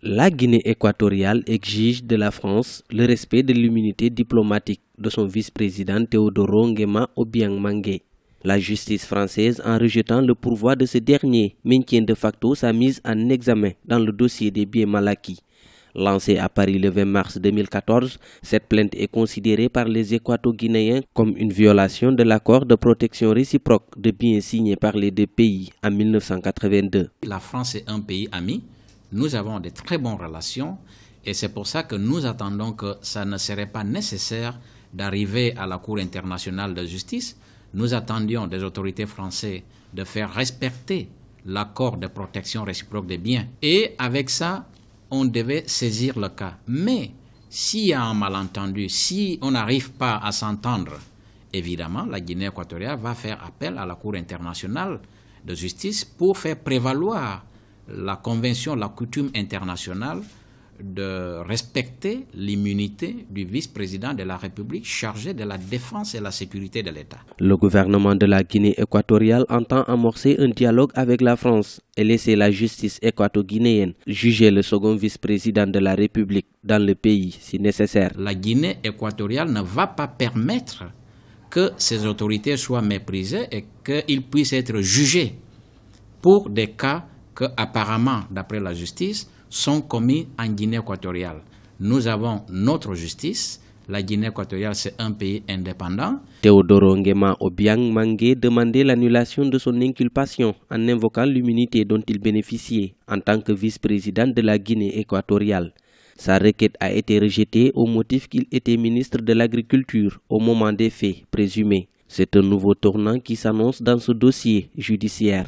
La Guinée équatoriale exige de la France le respect de l'immunité diplomatique de son vice-président Théodoro Nguema Obiang Mangue. La justice française, en rejetant le pourvoi de ce dernier, maintient de facto sa mise en examen dans le dossier des biens mal acquis. Lancée à Paris le 20 mars 2014, cette plainte est considérée par les Équato-Guinéens comme une violation de l'accord de protection réciproque de biens signés par les deux pays en 1982. La France est un pays ami nous avons de très bonnes relations et c'est pour ça que nous attendons que ça ne serait pas nécessaire d'arriver à la Cour internationale de justice. Nous attendions des autorités françaises de faire respecter l'accord de protection réciproque des biens. Et avec ça, on devait saisir le cas. Mais s'il y a un malentendu, si on n'arrive pas à s'entendre, évidemment, la Guinée équatoriale va faire appel à la Cour internationale de justice pour faire prévaloir la convention, la coutume internationale de respecter l'immunité du vice-président de la République chargé de la défense et la sécurité de l'État. Le gouvernement de la Guinée équatoriale entend amorcer un dialogue avec la France et laisser la justice équato-guinéenne juger le second vice-président de la République dans le pays si nécessaire. La Guinée équatoriale ne va pas permettre que ses autorités soient méprisées et qu'ils puissent être jugés pour des cas que, apparemment, d'après la justice, sont commis en Guinée équatoriale. Nous avons notre justice. La Guinée équatoriale, c'est un pays indépendant. Théodoro Nguema Obiang Mangue demandait l'annulation de son inculpation en invoquant l'immunité dont il bénéficiait en tant que vice-président de la Guinée équatoriale. Sa requête a été rejetée au motif qu'il était ministre de l'Agriculture au moment des faits présumés. C'est un nouveau tournant qui s'annonce dans ce dossier judiciaire.